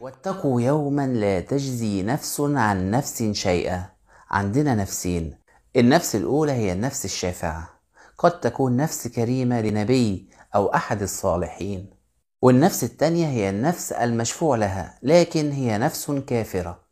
واتقوا يوما لا تجزي نفس عن نفس شيئا عندنا نفسين النفس الأولى هي النفس الشافعة قد تكون نفس كريمة لنبي أو أحد الصالحين والنفس التانية هي النفس المشفوع لها لكن هي نفس كافرة